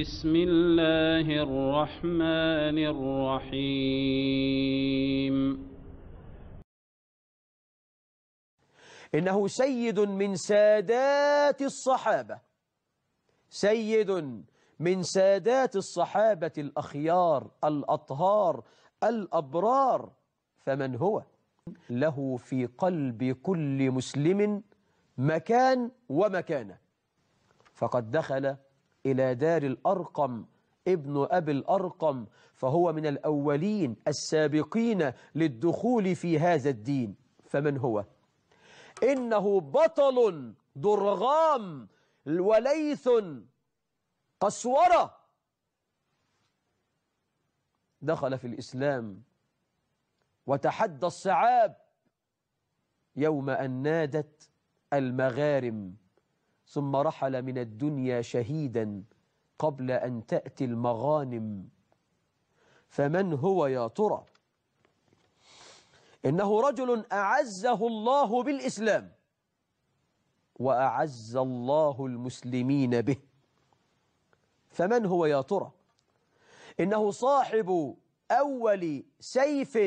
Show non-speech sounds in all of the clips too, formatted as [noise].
بسم الله الرحمن الرحيم إنه سيد من سادات الصحابة سيد من سادات الصحابة الأخيار الأطهار الأبرار فمن هو؟ له في قلب كل مسلم مكان ومكانة فقد دخل إلى دار الأرقم ابن أبي الأرقم فهو من الأولين السابقين للدخول في هذا الدين فمن هو؟ إنه بطل درغام وليث قسورة دخل في الإسلام وتحدى الصعاب يوم أن نادت المغارم ثم رحل من الدنيا شهيدا قبل أن تأتي المغانم فمن هو يا ترى إنه رجل أعزه الله بالإسلام وأعز الله المسلمين به فمن هو يا ترى إنه صاحب أول سيف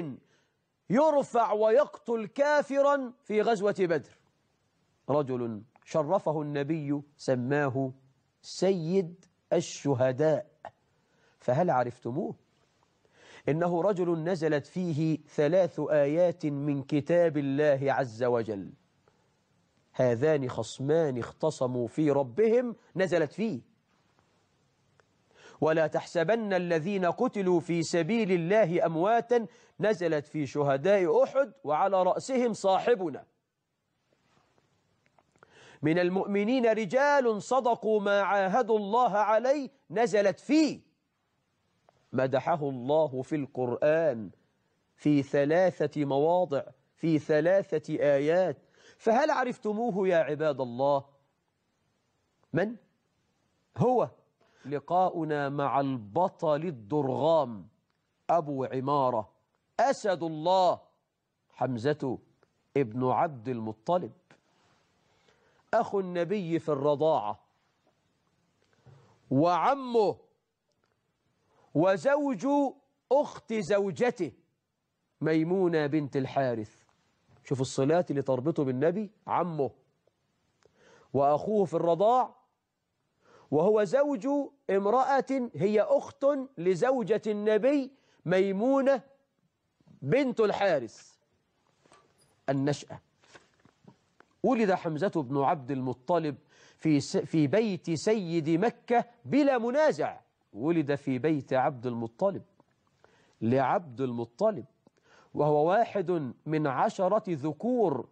يرفع ويقتل كافرا في غزوة بدر رجل شرفه النبي سماه سيد الشهداء فهل عرفتموه؟ إنه رجل نزلت فيه ثلاث آيات من كتاب الله عز وجل هذان خصمان اختصموا في ربهم نزلت فيه ولا تحسبن الذين قتلوا في سبيل الله أمواتا نزلت في شهداء أحد وعلى رأسهم صاحبنا من المؤمنين رجال صدقوا ما عاهدوا الله عليه نزلت فيه مدحه الله في القرآن في ثلاثة مواضع في ثلاثة آيات فهل عرفتموه يا عباد الله من؟ هو لقاؤنا مع البطل الضرغام أبو عمارة أسد الله حمزة ابن عبد المطلب أخو النبي في الرضاعة وعمه وزوج أخت زوجته ميمونة بنت الحارث شوف الصلات اللي تربطه بالنبي عمه وأخوه في الرضاع وهو زوج امرأة هي أخت لزوجة النبي ميمونة بنت الحارث النشأة ولد حمزة بن عبد المطلب في, في بيت سيد مكة بلا منازع ولد في بيت عبد المطلب لعبد المطلب وهو واحد من عشرة ذكور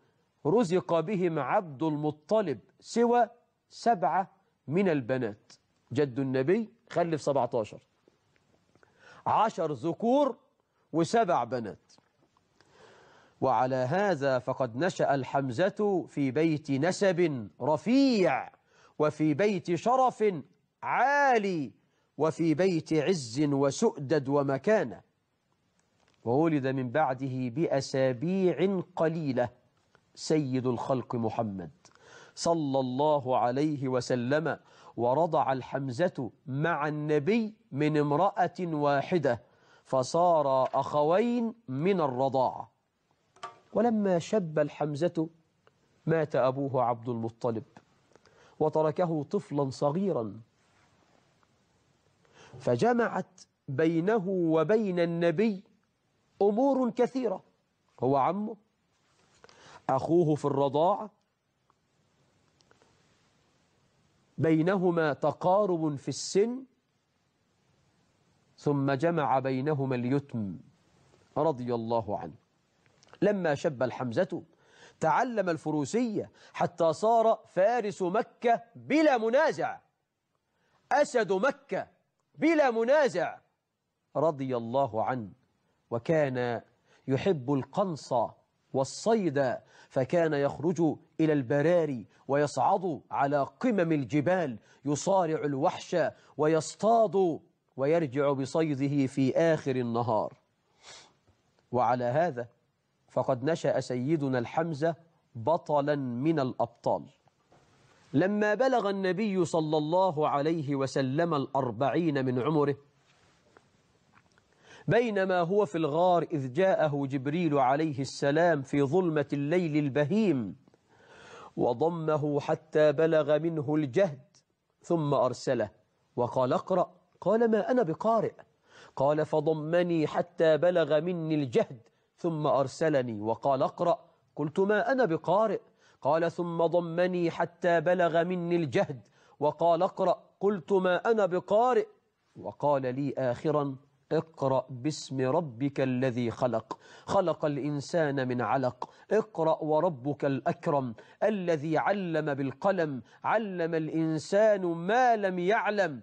رزق بهم عبد المطلب سوى سبعة من البنات جد النبي خلف 17 عشر ذكور وسبع بنات وعلى هذا فقد نشأ الحمزة في بيت نسب رفيع وفي بيت شرف عالي وفي بيت عز وسؤدد ومكانة وولد من بعده بأسابيع قليلة سيد الخلق محمد صلى الله عليه وسلم ورضع الحمزة مع النبي من امرأة واحدة فصار أخوين من الرضاعة ولما شب الحمزة مات أبوه عبد المطلب وتركه طفلا صغيرا فجمعت بينه وبين النبي أمور كثيرة هو عمه أخوه في الرضاعة بينهما تقارب في السن ثم جمع بينهما اليتم رضي الله عنه لما شب الحمزة تعلم الفروسية حتى صار فارس مكة بلا منازع أسد مكة بلا منازع رضي الله عنه وكان يحب القنص والصيد فكان يخرج إلى البراري ويصعد على قمم الجبال يصارع الوحش ويصطاد ويرجع بصيده في آخر النهار وعلى هذا فقد نشأ سيدنا الحمزة بطلا من الأبطال لما بلغ النبي صلى الله عليه وسلم الأربعين من عمره بينما هو في الغار إذ جاءه جبريل عليه السلام في ظلمة الليل البهيم وضمه حتى بلغ منه الجهد ثم أرسله وقال اقرأ قال ما أنا بقارئ قال فضمني حتى بلغ مني الجهد ثم أرسلني وقال اقرأ قلت ما أنا بقارئ قال ثم ضمني حتى بلغ مني الجهد وقال اقرأ قلت ما أنا بقارئ وقال لي آخرا اقرأ باسم ربك الذي خلق خلق الإنسان من علق اقرأ وربك الأكرم الذي علم بالقلم علم الإنسان ما لم يعلم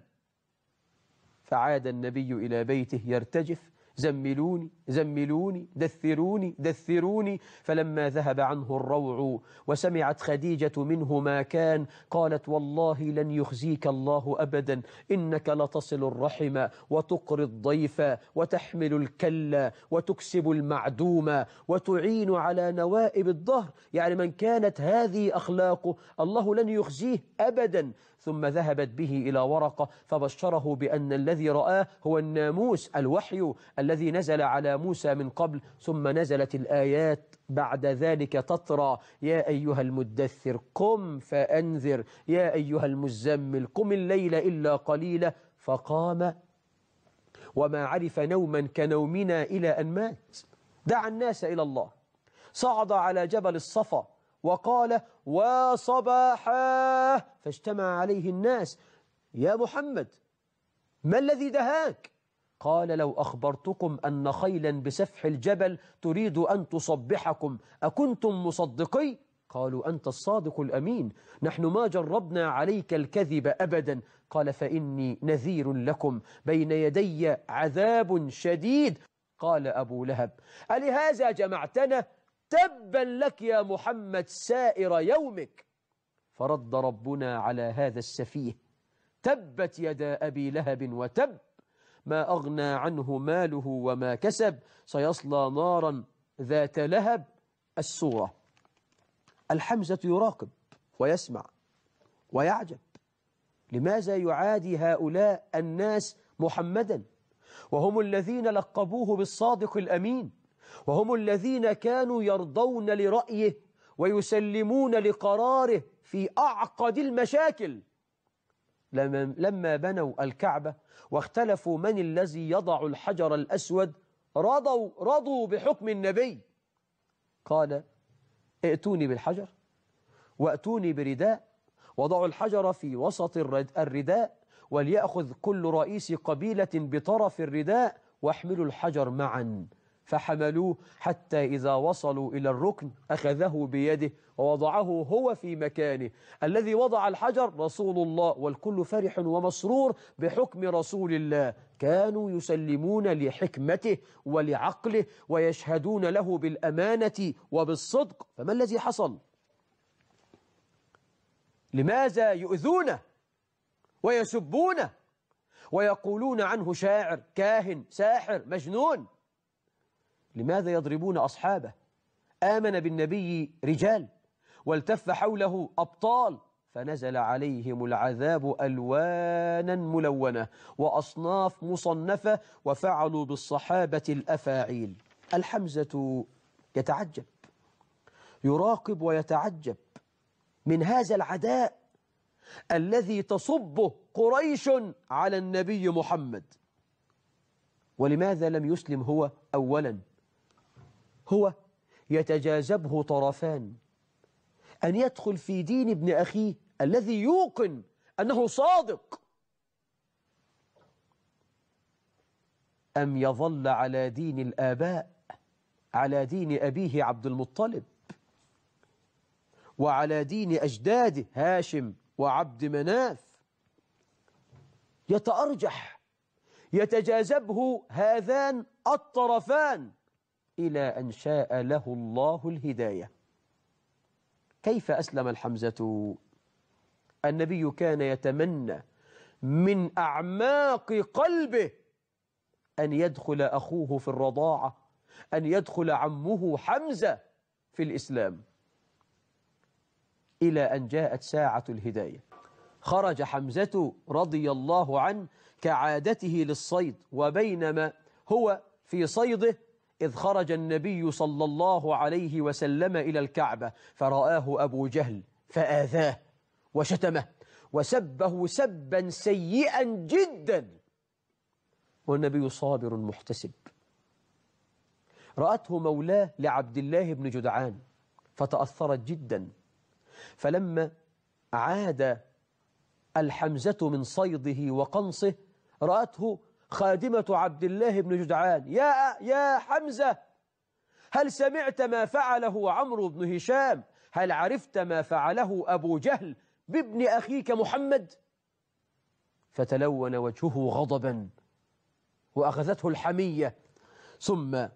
فعاد النبي إلى بيته يرتجف زملوني زملوني دثروني دثروني فلما ذهب عنه الروع وسمعت خديجة منه ما كان قالت والله لن يخزيك الله أبدا إنك لتصل الرحم وتقري الضيف وتحمل الكلة وتكسب المعدومة وتعين على نوائب الظهر يعني من كانت هذه أخلاقه الله لن يخزيه أبدا ثم ذهبت به إلى ورقة فبشره بأن الذي رآه هو الناموس الوحي الذي نزل على موسى من قبل ثم نزلت الآيات بعد ذلك تطرى يا أيها المدثر قم فأنذر يا أيها المزمل قم الليل إلا قليلا فقام وما عرف نوما كنومنا إلى أن مات دعا الناس إلى الله صعد على جبل الصفا وقال وصباحا فاجتمع عليه الناس يا محمد ما الذي دهاك قال لو أخبرتكم أن خيلا بسفح الجبل تريد أن تصبحكم أكنتم مصدقي؟ قالوا أنت الصادق الأمين نحن ما جربنا عليك الكذب أبدا قال فإني نذير لكم بين يدي عذاب شديد قال أبو لهب ألهذا جمعتنا؟ تبا لك يا محمد سائر يومك فرد ربنا على هذا السفيه تبت يدا أبي لهب وتب ما أغنى عنه ماله وما كسب سيصلى نارا ذات لهب السورة الحمزة يراقب ويسمع ويعجب لماذا يعادي هؤلاء الناس محمدا وهم الذين لقبوه بالصادق الأمين وهم الذين كانوا يرضون لرأيه ويسلمون لقراره في أعقد المشاكل لما بنوا الكعبة واختلفوا من الذي يضع الحجر الأسود رضوا, رضوا بحكم النبي قال ائتوني بالحجر وأتوني برداء وضعوا الحجر في وسط الرداء وليأخذ كل رئيس قبيلة بطرف الرداء واحملوا الحجر معاً فحملوه حتى إذا وصلوا إلى الركن أخذه بيده ووضعه هو في مكانه الذي وضع الحجر رسول الله والكل فرح ومسرور بحكم رسول الله كانوا يسلمون لحكمته ولعقله ويشهدون له بالأمانة وبالصدق فما الذي حصل؟ لماذا يؤذونه ويسبونه ويقولون عنه شاعر كاهن ساحر مجنون؟ لماذا يضربون أصحابه آمن بالنبي رجال والتف حوله أبطال فنزل عليهم العذاب ألوانا ملونة وأصناف مصنفة وفعلوا بالصحابة الأفاعيل الحمزة يتعجب يراقب ويتعجب من هذا العداء الذي تصبه قريش على النبي محمد ولماذا لم يسلم هو أولاً هو يتجاذبه طرفان أن يدخل في دين ابن أخيه الذي يوقن أنه صادق أم يظل على دين الآباء على دين أبيه عبد المطلب وعلى دين أجداده هاشم وعبد مناف يتأرجح يتجاذبه هذان الطرفان إلى أن شاء له الله الهداية كيف أسلم الحمزة؟ النبي كان يتمنى من أعماق قلبه أن يدخل أخوه في الرضاعة أن يدخل عمه حمزة في الإسلام إلى أن جاءت ساعة الهداية خرج حمزة رضي الله عنه كعادته للصيد وبينما هو في صيده إذ خرج النبي صلى الله عليه وسلم إلى الكعبة فرآه أبو جهل فآذاه وشتمه وسبه سبا سيئا جدا والنبي صابر محتسب رأته مولاه لعبد الله بن جدعان فتأثرت جدا فلما عاد الحمزة من صيده وقنصه رأته خادمة عبد الله بن جدعان يا, يا حمزة هل سمعت ما فعله عمرو بن هشام هل عرفت ما فعله أبو جهل بابن أخيك محمد فتلون وجهه غضبا وأخذته الحمية ثم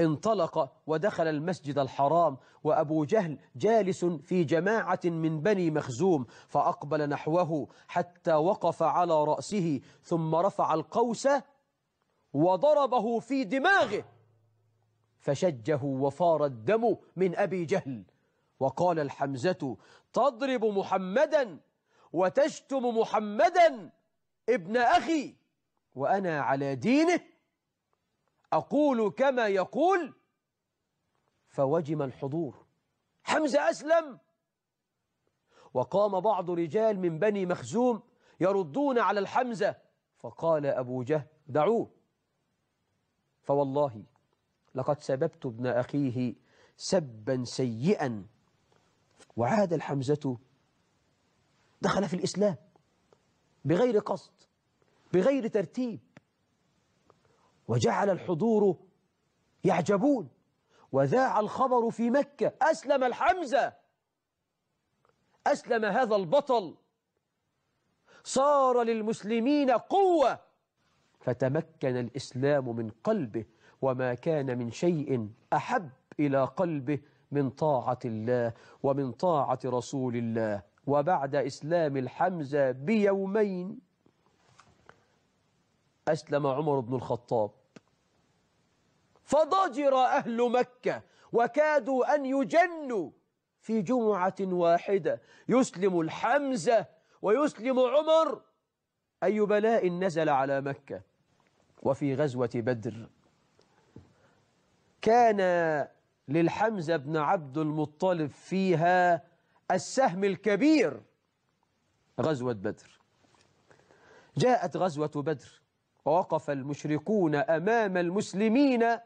انطلق ودخل المسجد الحرام وأبو جهل جالس في جماعة من بني مخزوم فأقبل نحوه حتى وقف على رأسه ثم رفع القوس وضربه في دماغه فشجه وفار الدم من أبي جهل وقال الحمزة تضرب محمدا وتشتم محمدا ابن أخي وأنا على دينه أقول كما يقول فوجم الحضور حمزة أسلم وقام بعض رجال من بني مخزوم يردون على الحمزة فقال أبو جهل دعوه فوالله لقد سببت ابن أخيه سبا سيئا وعاد الحمزة دخل في الإسلام بغير قصد بغير ترتيب وجعل الحضور يعجبون وذاع الخبر في مكة أسلم الحمزة أسلم هذا البطل صار للمسلمين قوة فتمكن الإسلام من قلبه وما كان من شيء أحب إلى قلبه من طاعة الله ومن طاعة رسول الله وبعد إسلام الحمزة بيومين أسلم عمر بن الخطاب فضجر أهل مكة وكادوا أن يجنوا في جمعة واحدة يسلم الحمزة ويسلم عمر أي بلاء نزل على مكة وفي غزوة بدر كان للحمزة بن عبد المطلب فيها السهم الكبير غزوة بدر جاءت غزوة بدر ووقف المشركون أمام المسلمين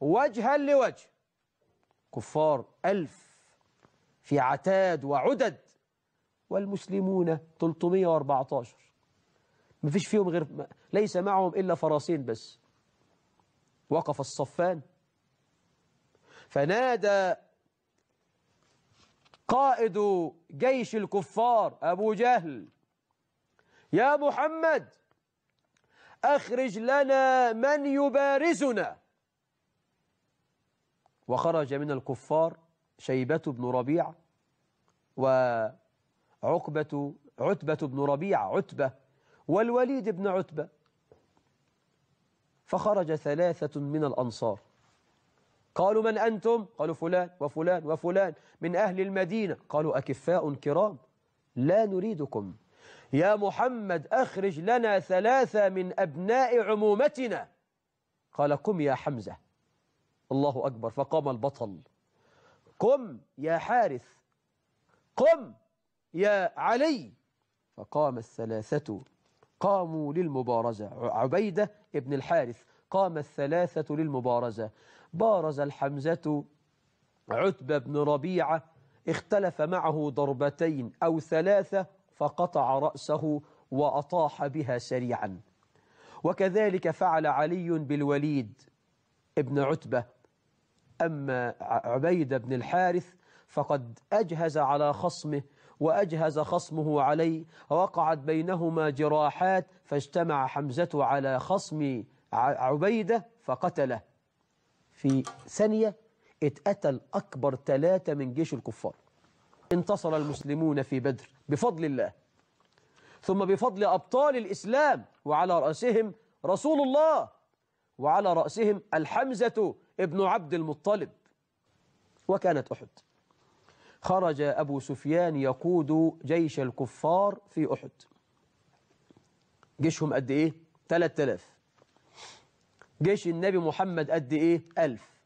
وجها لوجه كفار ألف في عتاد وعدد والمسلمون 314 ما فيش فيهم غير ليس معهم إلا فراسين بس وقف الصفان فنادى قائد جيش الكفار أبو جهل يا محمد أخرج لنا من يبارزنا وخرج من الكفار شيبة بن ربيع وعقبة عتبة بن ربيع عتبة والوليد بن عتبة فخرج ثلاثة من الأنصار قالوا من أنتم؟ قالوا فلان وفلان وفلان من أهل المدينة قالوا أكفاء كرام لا نريدكم يا محمد أخرج لنا ثلاثة من أبناء عمومتنا قال قم يا حمزة الله أكبر فقام البطل قم يا حارث قم يا علي فقام الثلاثة قاموا للمبارزة عبيدة ابن الحارث قام الثلاثة للمبارزة بارز الحمزة عتبة بن ربيعة اختلف معه ضربتين أو ثلاثة فقطع رأسه وأطاح بها سريعا وكذلك فعل علي بالوليد ابن عتبة أما عبيد بن الحارث فقد أجهز على خصمه وأجهز خصمه علي وقعت بينهما جراحات فاجتمع حمزة على خصم عبيدة فقتله في ثانية اتقتل أكبر ثلاثة من جيش الكفار انتصر المسلمون في بدر بفضل الله ثم بفضل أبطال الإسلام وعلى رأسهم رسول الله وعلى رأسهم الحمزة ابن عبد المطلب وكانت أحد خرج أبو سفيان يقود جيش الكفار في أحد جيشهم قد إيه؟ 3000 جيش النبي محمد قد إيه؟ 1000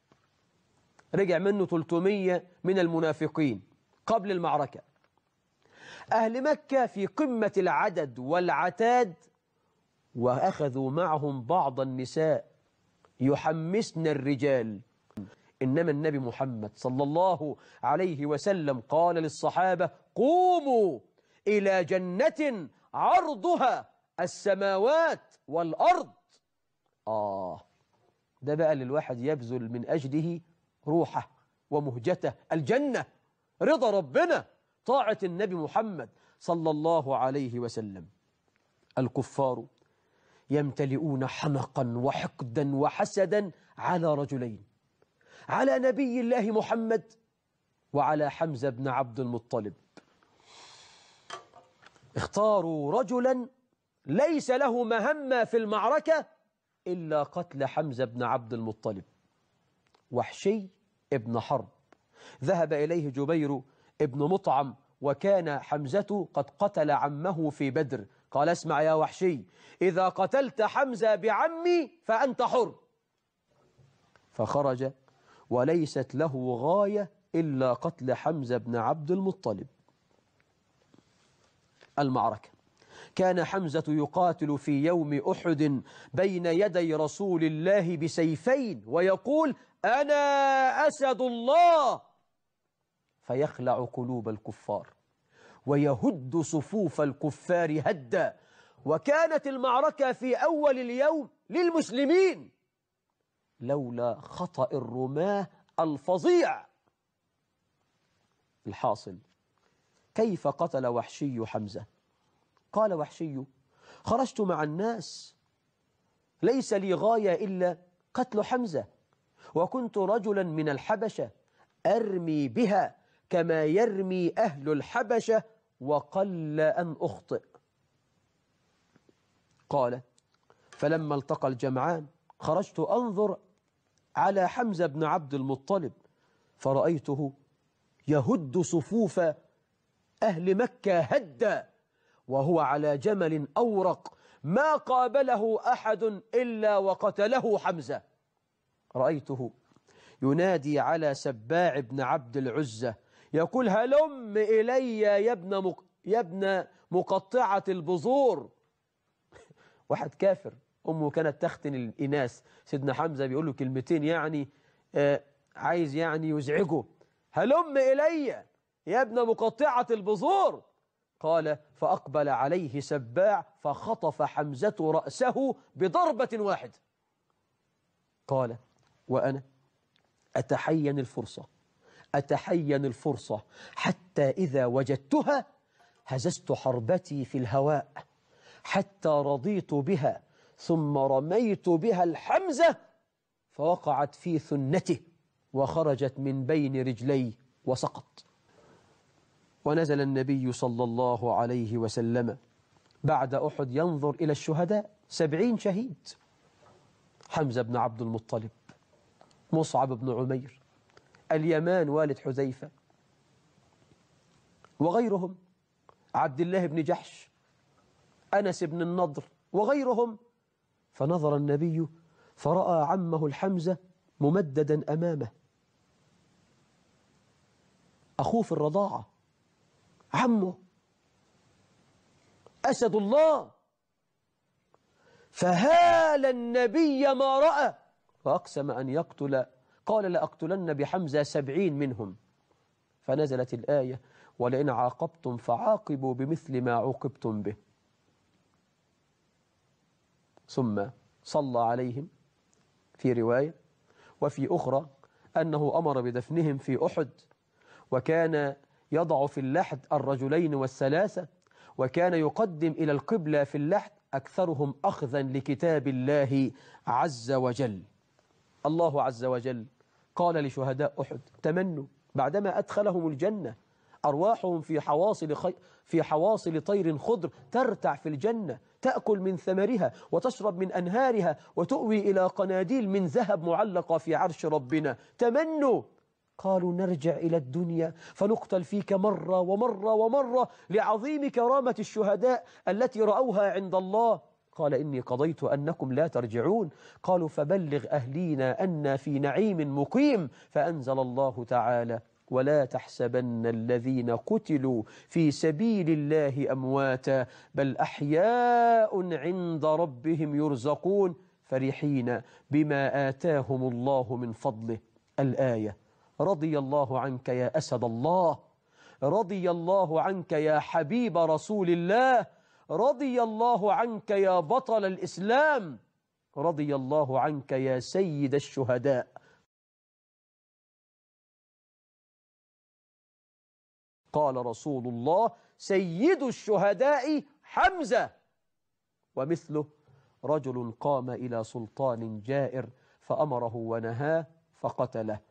رجع منه 300 من المنافقين قبل المعركة أهل مكة في قمة العدد والعتاد وأخذوا معهم بعض النساء يحمسن الرجال إنما النبي محمد صلى الله عليه وسلم قال للصحابة قوموا إلى جنة عرضها السماوات والأرض آه ده بقى اللي الواحد يبذل من أجله روحه ومهجته الجنة رضا ربنا طاعة النبي محمد صلى الله عليه وسلم الكفار يمتلئون حنقا وحقدا وحسدا على رجلين على نبي الله محمد وعلى حمزة بن عبد المطلب اختاروا رجلا ليس له مهمة في المعركة إلا قتل حمزة بن عبد المطلب وحشي ابن حرب ذهب إليه جبير ابن مطعم وكان حمزة قد قتل عمه في بدر قال اسمع يا وحشي إذا قتلت حمزة بعمي فأنت حر فخرج وليست له غاية إلا قتل حمزة بن عبد المطلب المعركة كان حمزة يقاتل في يوم أحد بين يدي رسول الله بسيفين ويقول أنا أسد الله فيخلع قلوب الكفار ويهد صفوف الكفار هدا وكانت المعركة في أول اليوم للمسلمين لولا خطأ الرماة الفظيع الحاصل كيف قتل وحشي حمزة قال وحشي خرجت مع الناس ليس لي غاية إلا قتل حمزة وكنت رجلا من الحبشة أرمي بها كما يرمي أهل الحبشة وقل أن أخطئ قال فلما التقى الجمعان خرجت أنظر على حمزة بن عبد المطلب فرأيته يهد صفوف أهل مكة هدا وهو على جمل أورق ما قابله أحد إلا وقتله حمزة رأيته ينادي على سباع بن عبد العزة يقول هلم إلي يا ابن, مق... يا ابن مقطعة البذور [laughs] واحد كافر أمه كانت تختن الإناث سيدنا حمزة بيقول له كلمتين يعني آه عايز يعني يزعجه هلم إلي يا ابن مقطعة البذور قال فأقبل عليه سباع فخطف حمزة رأسه بضربة واحدة قال وأنا أتحين الفرصة أتحين الفرصة حتى إذا وجدتها هززت حربتي في الهواء حتى رضيت بها ثم رميت بها الحمزة فوقعت في ثنته وخرجت من بين رجلي وسقط ونزل النبي صلى الله عليه وسلم بعد أحد ينظر إلى الشهداء سبعين شهيد حمزة بن عبد المطلب مصعب بن عمير اليمان والد حذيفة وغيرهم عبد الله بن جحش أنس بن النضر وغيرهم فنظر النبي فرأى عمه الحمزة ممددا أمامه أخوه في الرضاعة عمه أسد الله فهال النبي ما رأى وأقسم أن يقتل قال لأقتلن بحمزة سبعين منهم فنزلت الآية ولئن عاقبتم فعاقبوا بمثل ما عوقبتم به ثم صلى عليهم في رواية وفي أخرى أنه أمر بدفنهم في أحد وكان يضع في اللحد الرجلين والثلاثة وكان يقدم إلى القبلة في اللحد أكثرهم أخذا لكتاب الله عز وجل الله عز وجل قال لشهداء أحد تمنوا بعدما أدخلهم الجنة أرواحهم في حواصل, خي... في حواصل طير خضر ترتع في الجنة تأكل من ثمرها وتشرب من أنهارها وتؤوي إلى قناديل من ذهب معلقة في عرش ربنا تمنوا قالوا نرجع إلى الدنيا فنقتل فيك مرة ومرة ومرة لعظيم كرامة الشهداء التي رأوها عند الله قال إني قضيت أنكم لا ترجعون قالوا فبلغ أهلينا أن في نعيم مقيم فأنزل الله تعالى ولا تحسبن الذين قتلوا في سبيل الله أمواتا بل أحياء عند ربهم يرزقون فرحين بما آتاهم الله من فضله الآية رضي الله عنك يا أسد الله رضي الله عنك يا حبيب رسول الله رضي الله عنك يا بطل الإسلام رضي الله عنك يا سيد الشهداء قال رسول الله سيد الشهداء حمزة ومثله رجل قام إلى سلطان جائر فأمره ونهاه فقتله